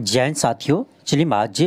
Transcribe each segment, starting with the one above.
जैन साथियों चलिए आज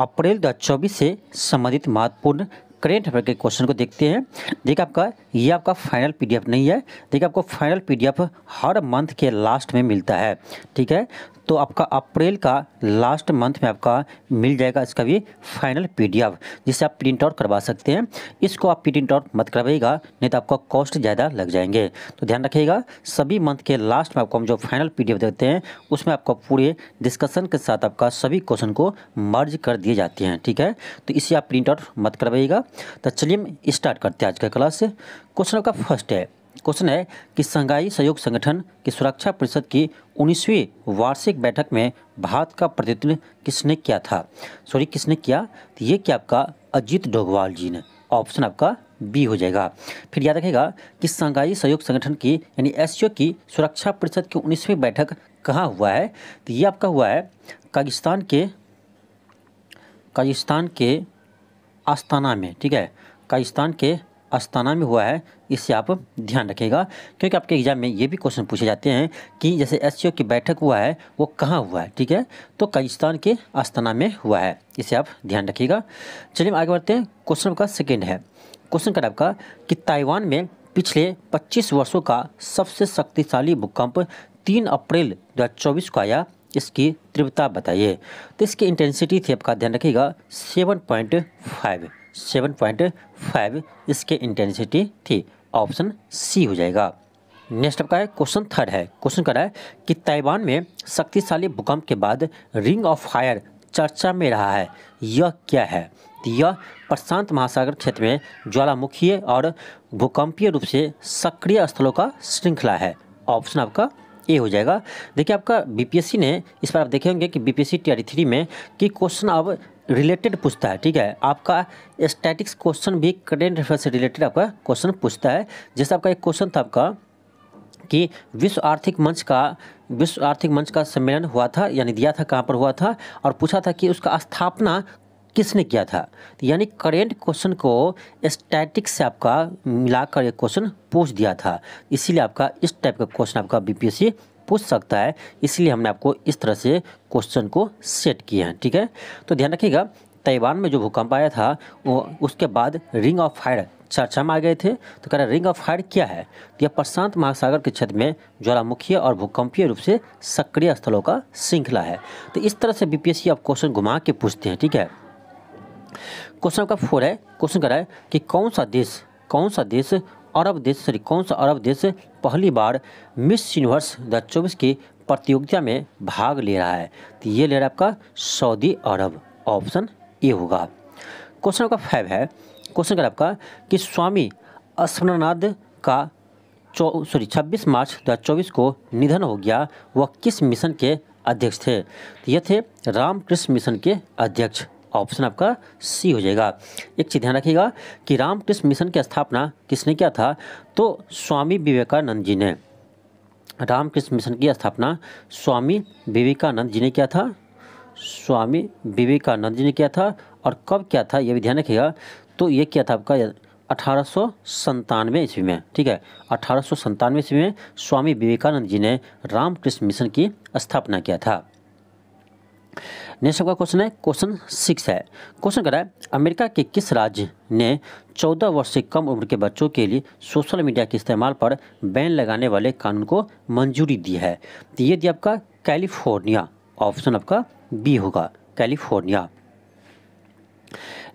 अप्रैल चौबीस से संबंधित महत्वपूर्ण करेंट अफेयर के क्वेश्चन को देखते हैं देखिए आपका ये आपका फाइनल पीडीएफ नहीं है देखिए आपको फाइनल पीडीएफ हर मंथ के लास्ट में मिलता है ठीक है तो आपका अप्रैल का लास्ट मंथ में आपका मिल जाएगा इसका भी फाइनल पीडीएफ जिसे आप प्रिंट आउट करवा सकते हैं इसको आप प्रिंट आउट मत करवाइएगा नहीं तो आपका कॉस्ट ज़्यादा लग जाएंगे तो ध्यान रखिएगा सभी मंथ के लास्ट में आपको हम जो फाइनल पीडीएफ देते हैं उसमें आपका पूरे डिस्कशन के साथ आपका सभी क्वेश्चन को मर्ज कर दिए जाते हैं ठीक है तो इसे आप प्रिंट आउट मत करवाइएगा तो चलिए स्टार्ट करते हैं आज का क्लास क्वेश्चन आपका फर्स्ट है क्वेश्चन है कि संघाई सहयोग संगठन की सुरक्षा परिषद की उन्नीसवीं वार्षिक बैठक में भारत का प्रतिनिधित्व किसने किया था सॉरी किसने किया तो ये क्या आपका अजीत डोगवाल जी ने ऑप्शन आपका बी हो जाएगा फिर याद रखेगा कि संघाई सहयोग संगठन की यानी एस की सुरक्षा परिषद की उन्नीसवीं बैठक कहाँ हुआ है तो ये आपका हुआ है कागिस्तान के कागिस्तान के अस्ताना में ठीक है काजिस्तान के अस्ताना में हुआ है इससे आप ध्यान रखिएगा क्योंकि आपके एग्जाम में ये भी क्वेश्चन पूछे जाते हैं कि जैसे एस की बैठक हुआ है वो कहाँ हुआ है ठीक है तो काजिस्तान के अस्ताना में हुआ है इसे आप ध्यान रखिएगा चलिए आगे बढ़ते हैं क्वेश्चन का सेकेंड है क्वेश्चन कर आपका कि ताइवान में पिछले 25 वर्षों का सबसे शक्तिशाली भूकंप 3 अप्रैल 2024 को आया इसकी तीव्रता बताइए तो इसकी इंटेंसिटी थी आपका ध्यान रखिएगा seven point five seven point five इसकी इंटेंसिटी थी ऑप्शन सी हो जाएगा नेक्स्ट आपका है क्वेश्चन थर्ड है क्वेश्चन रहा है कि ताइवान में शक्तिशाली भूकंप के बाद रिंग ऑफ फायर चर्चा में रहा है यह क्या है तो यह प्रशांत महासागर क्षेत्र में ज्वालामुखीय और भूकंपीय रूप से सक्रिय स्थलों का श्रृंखला है ऑप्शन आपका ए हो जाएगा देखिए आपका बीपीएससी ने इस पर आप देखे होंगे कि बीपीएससी टीआरई थ्री में कि क्वेश्चन अब रिलेटेड पूछता है ठीक है आपका स्टैटिक्स क्वेश्चन भी करेंट अफेयर से रिलेटेड आपका क्वेश्चन पूछता है जैसे आपका एक क्वेश्चन था आपका कि विश्व आर्थिक मंच का विश्व आर्थिक मंच का सम्मेलन हुआ था यानी दिया था कहाँ पर हुआ था और पूछा था कि उसका स्थापना किसने किया था यानी करेंट क्वेश्चन को स्टैटिक से आपका मिलाकर एक क्वेश्चन पूछ दिया था इसीलिए आपका इस टाइप का क्वेश्चन आपका बीपीएससी पूछ सकता है इसलिए हमने आपको इस तरह से क्वेश्चन को सेट किया है ठीक है तो ध्यान रखिएगा ताइवान में जो भूकंप आया था वो उसके बाद रिंग ऑफ फायर चर्चा में आ गए थे तो कह रहे रिंग ऑफ फायर क्या है तो यह प्रशांत महासागर के क्षेत्र में ज्वालामुखीय और भूकंपीय रूप से सक्रिय स्थलों का श्रृंखला है तो इस तरह से बीपीएससी आप क्वेश्चन घुमा के पूछते हैं ठीक है क्वेश्चन आपका फोर है क्वेश्चन कह रहा है कि कौन सा देश कौन सा देश अरब देश सॉरी कौन सा अरब देश पहली बार मिस यूनिवर्स दो चौबीस की प्रतियोगिता में भाग ले रहा है तो ये ले रहा है आपका सऊदी अरब ऑप्शन ए होगा क्वेश्चन आपका फाइव है क्वेश्चन कर आपका कि स्वामी अस्मरनाथ का सॉरी छब्बीस मार्च दो हज़ार चौबीस को निधन हो गया वह किस मिशन के अध्यक्ष थे यह तो ये थे रामकृष्ण मिशन के अध्यक्ष ऑप्शन आपका सी हो जाएगा एक चीज़ ध्यान रखिएगा कि रामकृष्ण मिशन की स्थापना किसने किया था तो स्वामी विवेकानंद जी ने रामकृष्ण मिशन की स्थापना स्वामी विवेकानंद जी ने किया था स्वामी विवेकानंद जी ने किया था और कब किया था यह भी ध्यान रखिएगा तो ये किया था आपका अठारह ईस्वी में ठीक है अठारह ईस्वी में स्वामी विवेकानंद जी ने रामकृष्ण मिशन की स्थापना किया था नेक्स्ट आपका क्वेश्चन है क्वेश्चन सिक्स है क्वेश्चन कह रहा है अमेरिका के किस राज्य ने चौदह वर्ष से कम उम्र के बच्चों के लिए सोशल मीडिया के इस्तेमाल पर बैन लगाने वाले कानून को मंजूरी दी है तो ये दिया आपका कैलिफोर्निया ऑप्शन आपका बी होगा कैलिफोर्निया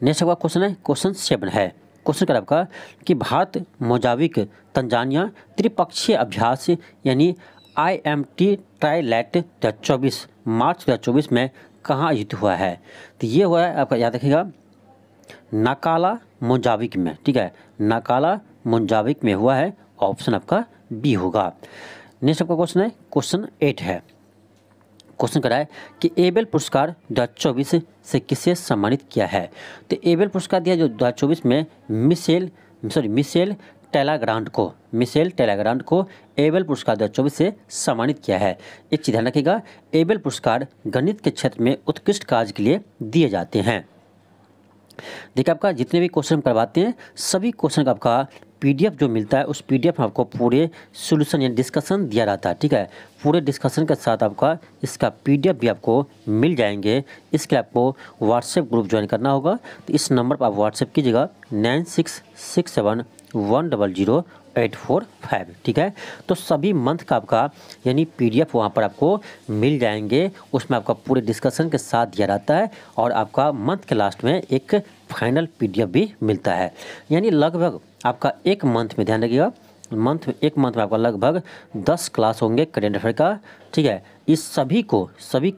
नेक्स्ट आपका क्वेश्चन है क्वेश्चन सेवन है क्वेश्चन कर आपका कि भारत मोजाविक तंजानिया त्रिपक्षीय अभ्यास यानी I M T trilat दो मार्च दो में कहाँ आयोजित हुआ है तो ये हुआ है आपका याद रखिएगा नाकाला मोजाविक में ठीक है नाकाला मोजाविक में हुआ है ऑप्शन आपका बी होगा नेक्स्ट आपका क्वेश्चन है क्वेश्चन एट है क्वेश्चन कराए कि एबेल पुरस्कार चौबीस से किसे सम्मानित किया है तो एबेल पुरस्कार दिया जो चौबीस में मिसेल सॉरी मिसेल टेलाग्रांड को मिसेल टेलाग्रांड को एबल पुरस्कार दो से सम्मानित किया है एक चीज़ ध्यान रखेगा एबल पुरस्कार गणित के क्षेत्र में उत्कृष्ट कार्य के लिए दिए जाते हैं देखिए आपका जितने भी क्वेश्चन करवाते हैं सभी क्वेश्चन का आपका पीडीएफ जो मिलता है उस पीडीएफ में आपको पूरे सोल्यूशन या डिस्कशन दिया जाता है ठीक है पूरे डिस्कशन के साथ आपका इसका पीडीएफ भी आपको मिल जाएंगे इसके लिए आपको व्हाट्सएप ग्रुप ज्वाइन करना होगा तो इस नंबर पर आप व्हाट्सएप कीजिएगा nine six six seven one double zero eight four five ठीक है तो सभी मंथ का आपका यानी पीडीएफ वहाँ पर आपको मिल जाएंगे उसमें आपका पूरे डिस्कशन के साथ दिया जाता है और आपका मंथ के लास्ट में एक फाइनल पीडीएफ भी मिलता है यानी लगभग आपका एक मंथ में ध्यान रखिएगा मंथ एक मंथ में आपका लगभग दस क्लास होंगे करेंट अफेयर का ठीक है इस सभी को सभी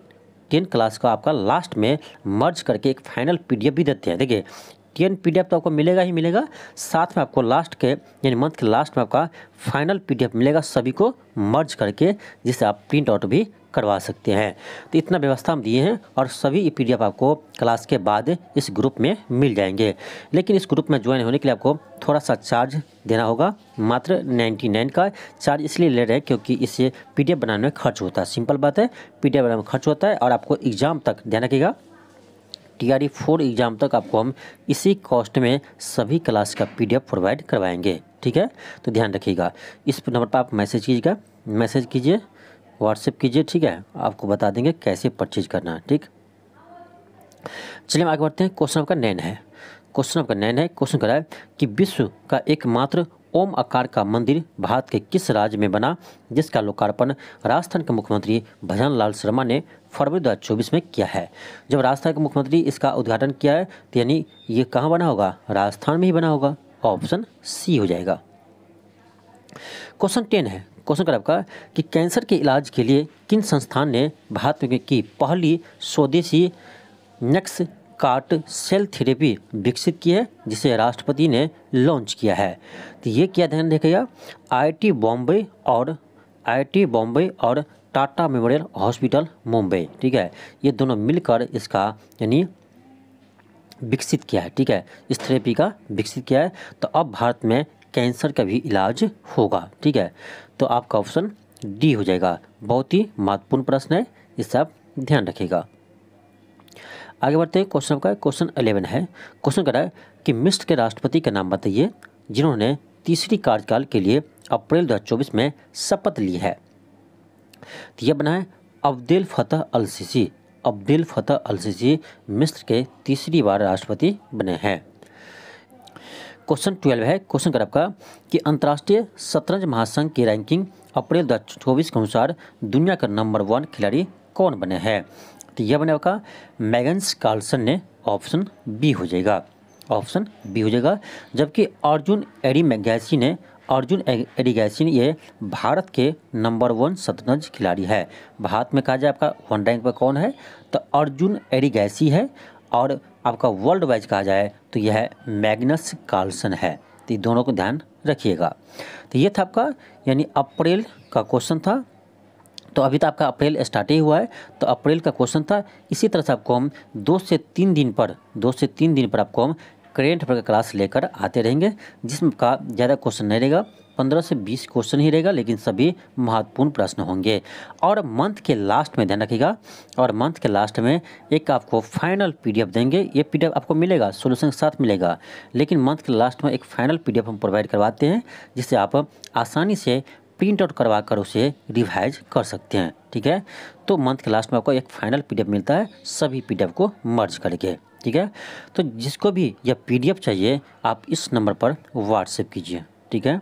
टेन क्लास का आपका लास्ट में मर्ज करके एक फाइनल पीडीएफ भी देते हैं देखिए टेन पी तो आपको मिलेगा ही मिलेगा साथ में आपको लास्ट के यानी मंथ के लास्ट में आपका फाइनल पी मिलेगा सभी को मर्ज करके जिसे आप प्रिंट आउट भी करवा सकते हैं तो इतना व्यवस्था हम दिए हैं और सभी पी आपको क्लास के बाद इस ग्रुप में मिल जाएंगे लेकिन इस ग्रुप में ज्वाइन होने के लिए आपको थोड़ा सा चार्ज देना होगा मात्र 99 का चार्ज इसलिए ले रहे हैं क्योंकि इसे पी बनाने में खर्च होता है सिंपल बात है पी बनाने में खर्च होता है और आपको एग्ज़ाम तक ध्यान रखेगा टी फोर एग्ज़ाम तक आपको हम इसी कॉस्ट में सभी क्लास का पी प्रोवाइड करवाएंगे ठीक है तो ध्यान रखिएगा इस नंबर पर आप मैसेज कीजिएगा मैसेज कीजिए व्हाट्सएप कीजिए ठीक है आपको बता देंगे कैसे परचेज करना है ठीक चलिए हम आगे बढ़ते हैं क्वेश्चन आपका नैन है क्वेश्चन आपका नैन है क्वेश्चन करा है कि विश्व का एकमात्र ओम आकार का मंदिर भारत के किस राज्य में बना जिसका लोकार्पण राजस्थान के मुख्यमंत्री भजन लाल शर्मा ने फरवरी दो में किया है जब राजस्थान के मुख्यमंत्री इसका उद्घाटन किया है तो यानी ये कहाँ बना होगा राजस्थान में ही बना होगा ऑप्शन सी हो जाएगा क्वेश्चन टेन है क्वेश्चन कर आपका कि कैंसर के इलाज के लिए किन संस्थान ने भारत की पहली स्वदेशी नेक्स कार्ट सेल थेरेपी विकसित की है जिसे राष्ट्रपति ने लॉन्च किया है तो ये क्या ध्यान रखिएगा आईटी बॉम्बे और आईटी बॉम्बे और टाटा मेमोरियल हॉस्पिटल मुंबई ठीक है ये दोनों मिलकर इसका यानी विकसित किया है ठीक है इस थेरेपी का विकसित किया है तो अब भारत में कैंसर का भी इलाज होगा ठीक है तो आपका ऑप्शन डी हो जाएगा बहुत ही महत्वपूर्ण प्रश्न है इस आप ध्यान रखेगा आगे बढ़ते हैं क्वेश्चन का क्वेश्चन अलेवन है क्वेश्चन कह रहा है कि मिस्र के राष्ट्रपति का नाम बताइए जिन्होंने तीसरी कार्यकाल के लिए अप्रैल 2024 में शपथ ली है तो यह बना है अब्दुल फतह अल सीसी अब्दुल फतह अल सीसी मिस्र के तीसरी बार राष्ट्रपति बने हैं क्वेश्चन ट्वेल्व है क्वेश्चन कर आपका कि अंतर्राष्ट्रीय शतरंज महासंघ की रैंकिंग अप्रैल 2024 के अनुसार दुनिया का नंबर वन खिलाड़ी कौन बने हैं तो यह बने आपका मैगन्स कार्लसन ने ऑप्शन बी हो जाएगा ऑप्शन बी हो जाएगा जबकि अर्जुन एडी मैगैसी ने अर्जुन एरिगैसिन ये भारत के नंबर वन शतरंज खिलाड़ी है भारत में कहा जाए आपका वन रैंक पर कौन है तो अर्जुन एडिगैसी है और आपका वर्ल्ड वाइज कहा जाए तो यह मैगनस मैग्नस कार्लसन है तो दोनों को ध्यान रखिएगा तो ये था आपका यानी अप्रैल का क्वेश्चन था तो अभी तो आपका अप्रैल स्टार्ट ही हुआ है तो अप्रैल का क्वेश्चन था इसी तरह से आपको हम दो से तीन दिन पर दो से तीन दिन पर आपको हम करेंट अफेयर का क्लास लेकर आते रहेंगे जिसमें का ज़्यादा क्वेश्चन नहीं रहेगा पंद्रह से बीस क्वेश्चन ही रहेगा लेकिन सभी महत्वपूर्ण प्रश्न होंगे और मंथ के लास्ट में ध्यान रखिएगा और मंथ के लास्ट में एक आपको फाइनल पीडीएफ देंगे ये पीडीएफ आपको मिलेगा सोल्यूशन के साथ मिलेगा लेकिन मंथ के लास्ट में एक फाइनल पीडीएफ हम प्रोवाइड करवाते हैं जिससे आप आसानी से प्रिंट आउट करवा कर उसे रिवाइज कर सकते हैं ठीक है तो मंथ के लास्ट में आपको एक फाइनल पीडीएफ मिलता है सभी पीडीएफ को मर्ज करके ठीक है तो जिसको भी यह पीडीएफ चाहिए आप इस नंबर पर व्हाट्सएप कीजिए ठीक है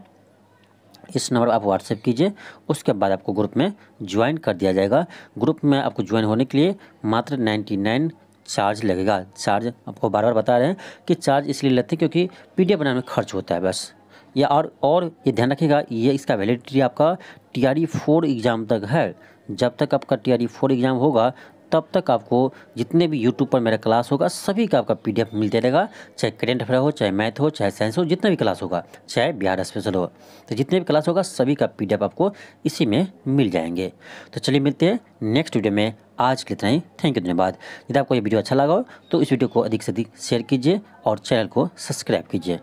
इस नंबर पर आप व्हाट्सएप कीजिए उसके बाद आपको ग्रुप में ज्वाइन कर दिया जाएगा ग्रुप में आपको ज्वाइन होने के लिए मात्र नाइन्टी नाइन चार्ज लगेगा चार्ज आपको बार बार बता रहे हैं कि चार्ज इसलिए लेते हैं क्योंकि पीडीएफ बनाने में खर्च होता है बस या और और ये ध्यान रखिएगा ये इसका वैलिडिटी आपका T R E four exam तक है जब तक आपका T R E four exam होगा तब तक आपको जितने भी यूट्यूब पर मेरा क्लास होगा सभी का आपका पी मिलते रहेगा चाहे करेंट अफेयर हो चाहे मैथ हो चाहे साइंस हो जितना भी क्लास होगा चाहे बिहार स्पेशल हो तो जितने भी क्लास होगा सभी का पी आपको इसी में मिल जाएंगे तो चलिए मिलते हैं नेक्स्ट वीडियो में आज के इतना ही थैंक यू धन्यवाद यदि आपको ये वीडियो अच्छा लगा हो तो इस वीडियो को अधिक से अधिक शेयर कीजिए और चैनल को सब्सक्राइब कीजिए